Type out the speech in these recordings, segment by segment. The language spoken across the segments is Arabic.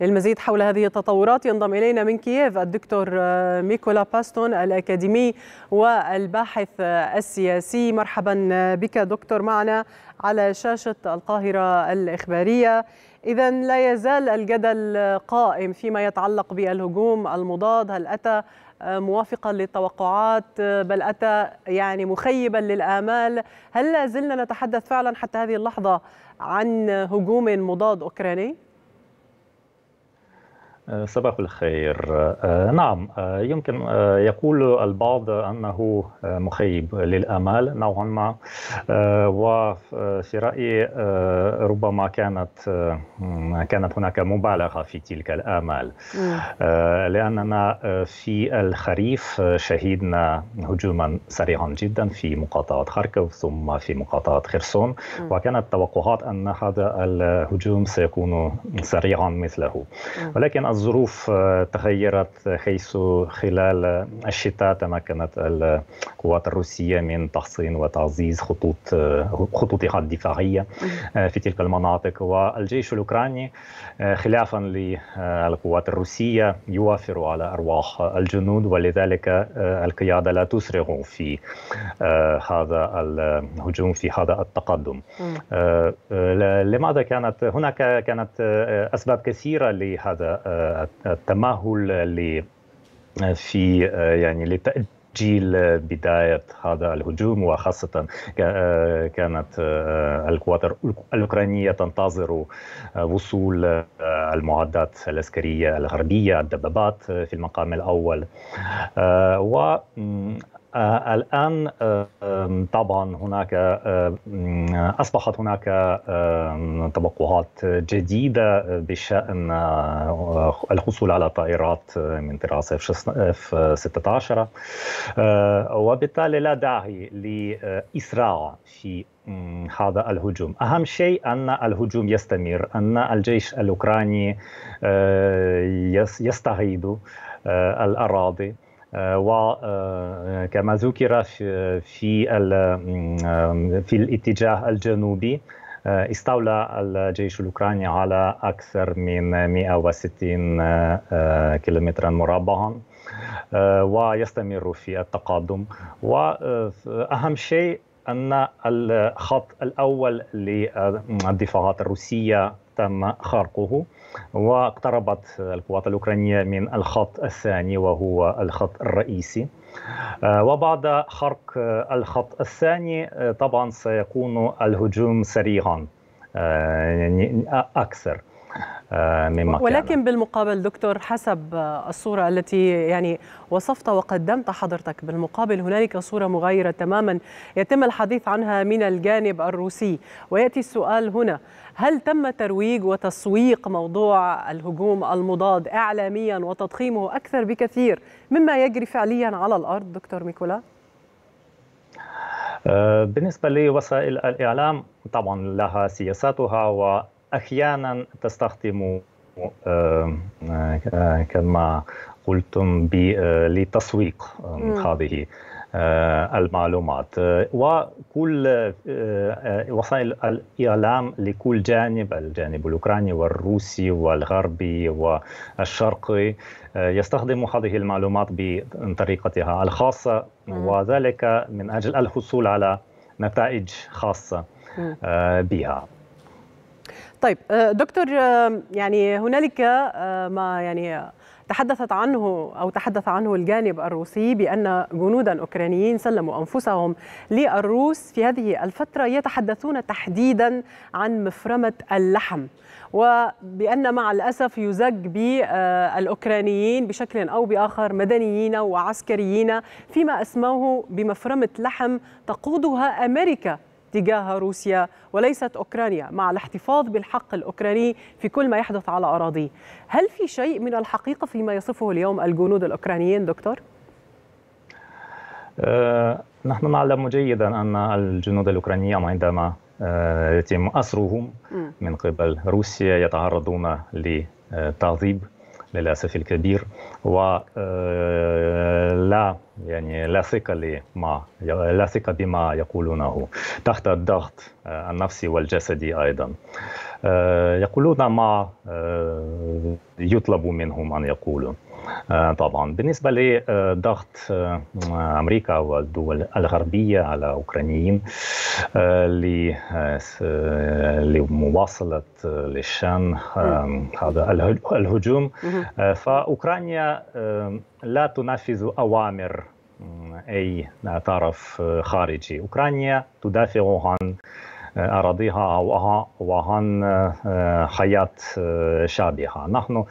للمزيد حول هذه التطورات ينضم إلينا من كييف الدكتور آه، ميكولا باستون الأكاديمي والباحث آه، السياسي مرحبا آه، بك دكتور معنا على شاشة القاهرة الإخبارية إذا لا يزال الجدل قائم فيما يتعلق بالهجوم المضاد هل أتى موافقا للتوقعات بل أتى يعني مخيبا للآمال هل لا زلنا نتحدث فعلا حتى هذه اللحظة عن هجوم مضاد أوكراني؟ آه، صباح الخير آه، نعم آه، يمكن يقول البعض أنه مخيب للأمال نوعا ما وفي رأيي ربما كانت كانت هناك مبالغة في تلك الآمال لأننا في الخريف شهدنا هجوما سريعا جدا في مقاطعة خاركوف ثم في مقاطعة خرسون وكانت توقعات أن هذا الهجوم سيكون سريعا مثله ولكن الظروف آه، تغيرت حيث خلال الشتاء تمكنت القوات الروسية من تحصين وتعزيز خطوط آه، خطوطها الدفاعية آه، في تلك المناطق والجيش الأوكراني خلافا للقوات الروسية يوافر على أرواح الجنود ولذلك القيادة لا تسرع في هذا الهجوم في هذا التقدم لماذا كانت هناك كانت أسباب كثيرة لهذا التمهل اللي آه، في آه، يعني لتأجيل بداية هذا الهجوم وخاصة آه، كانت القوات الأوكرانية تنتظر وصول المعدات العسكرية الغربية الدبابات في المقام الأول و آه، الآن آه، طبعا هناك آه، أصبحت هناك توقعات جديدة بشأن الحصول على طائرات من طراز اف 16 وبالتالي لا داعي لإسراع في هذا الهجوم أهم شيء أن الهجوم يستمر أن الجيش الأوكراني يستعيد الأراضي و كما ذكر آه، في في الاتجاه الجنوبي آه، استولى الجيش الأوكراني على أكثر من 160 آه، كيلومترا مربعا ويستمر في التقدم وأهم شيء أن الخط الأول للدفاعات الروسية تم خرقه واقتربت القوات الأوكرانية من الخط الثاني وهو الخط الرئيسي آه، وبعد خرق آه، الخط الثاني آه، طبعا سيكون الهجوم سريعا يعني أكثر آه، مما ولكن بالمقابل دكتور حسب الصورة التي يعني وصفت وقدمت حضرتك بالمقابل هنالك صورة مغايرة تماما يتم الحديث عنها من الجانب الروسي ويأتي السؤال هنا هل تم ترويج وتسويق موضوع الهجوم المضاد إعلاميا وتضخيمه أكثر بكثير مما يجري فعليا على الأرض دكتور ميكولا؟ آه، بالنسبة لوسائل الإعلام طبعا لها سياساتها أحيانا تستخدم آه، آه، كما قلتم آه، لتسويق هذه المعلومات وكل وسائل الإعلام لكل جانب الجانب الأوكراني والروسي والغربي والشرقي يستخدم هذه المعلومات بطريقتها الخاصة وذلك من أجل الحصول على نتائج خاصة بها طيب آه، دكتور آه، يعني هنالك آه، ما يعني تحدثت عنه او تحدث عنه الجانب الروسي بان جنودا اوكرانيين سلموا انفسهم للروس في هذه الفتره يتحدثون تحديدا عن مفرمه اللحم وبان مع الاسف يزج بالاوكرانيين بشكل او باخر مدنيين وعسكريين فيما اسموه بمفرمه لحم تقودها امريكا تجاه روسيا وليست أوكرانيا مع الاحتفاظ بالحق الأوكراني في كل ما يحدث على أراضيه هل في شيء من الحقيقة فيما يصفه اليوم الجنود الأوكرانيين دكتور؟ أه نحن نعلم جيدا أن الجنود الأوكرانيين عندما أه، يتم أسرهم من قبل روسيا يتعرضون لتعذيب للأسف الكبير ولا أه، يعني لا ثقة لي لا ثقة بما يقولونه تحت الضغط آه، النفسي والجسدي أيضا آه، يقولون ما آه، يطلب منهم ان يقولوا آه، طبعا بالنسبه لضغط امريكا والدول الغربيه على الاوكرانيين لمواصله للشان هذا الهجوم فاوكرانيا لا تنفذ اوامر اي طرف خارجي اوكرانيا تدافع عن أراضيها أو وعن آه، حياة آه، شعبها نحن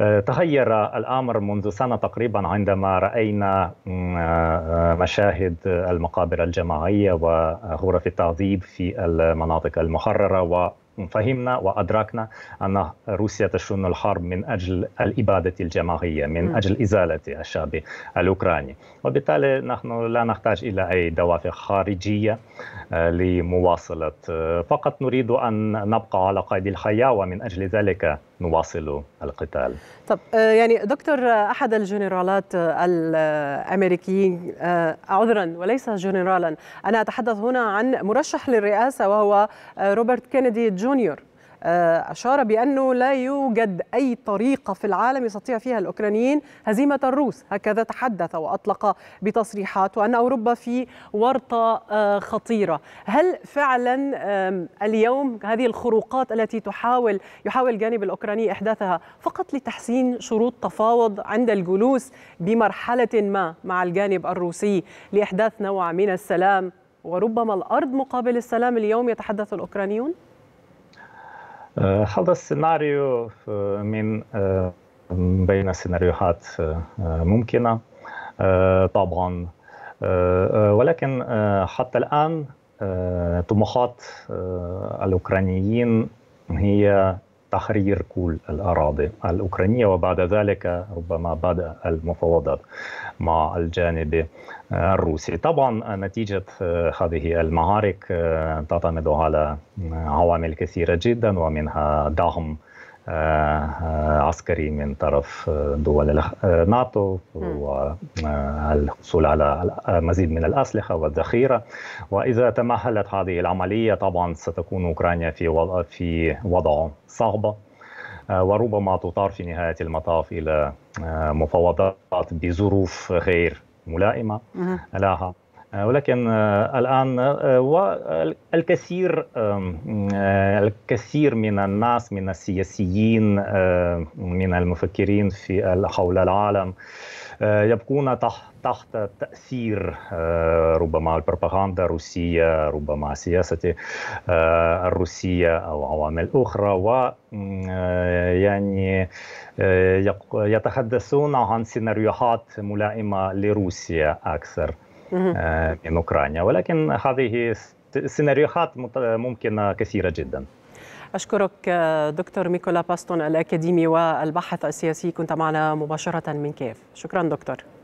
آه، تغير الأمر منذ سنة تقريبا عندما رأينا مشاهد المقابر الجماعية وغرف التعذيب في المناطق المحررة و فهمنا وأدركنا أن روسيا تشن الحرب من أجل الإبادة الجماعية من أجل إزالة الشعب الأوكراني وبالتالي نحن لا نحتاج إلى أي دوافع خارجية آه، لمواصلة آه، فقط نريد أن نبقى على قيد الحياة ومن أجل ذلك نواصل القتال طب آه، يعني دكتور آه، أحد الجنرالات آه، الأمريكيين عذرا وليس جنرالا أنا أتحدث هنا عن مرشح للرئاسة وهو روبرت كينيدي جونيور آه، أشار بأنه لا يوجد أي طريقة في العالم يستطيع فيها الأوكرانيين هزيمة الروس هكذا تحدث وأطلق بتصريحات وأن أوروبا في ورطة آه، خطيرة هل فعلا اليوم هذه الخروقات التي تحاول يحاول الجانب الأوكراني إحداثها فقط لتحسين شروط تفاوض عند الجلوس بمرحلة ما مع الجانب الروسي لإحداث نوع من السلام وربما الأرض مقابل السلام اليوم يتحدث الأوكرانيون؟ أه، هذا السيناريو أه، من أه، بين السيناريوهات ممكنة طبعا ولكن حتى الآن طموحات الأوكرانيين هي تحرير كل الأراضي الأوكرانية وبعد ذلك ربما بدأ المفاوضات مع الجانب الروسي طبعا نتيجة هذه المعارك تعتمد على عوامل كثيرة جدا ومنها دعم آه، آه، عسكري من طرف آه، دول الناتو والحصول على مزيد من الأسلحة والذخيرة وإذا تمهلت هذه العملية طبعا ستكون أوكرانيا في وضع, في وضع صعب وربما تطار في نهاية المطاف إلى مفاوضات بظروف غير ملائمة لها آه، ولكن آه، الآن آه، والكثير الكثير من الناس من السياسيين من المفكرين في حول العالم يبقون تحت تأثير ربما البروباغندا الروسية ربما السياسة الروسية أو عوامل أخرى و يعني يتحدثون عن سيناريوهات ملائمة لروسيا أكثر آه، من اوكرانيا ولكن هذه سيناريوهات ممكنه كثيره جدا أشكرك آه، دكتور ميكولا باستون الأكاديمي والباحث السياسي كنت معنا مباشرة من كيف شكرا دكتور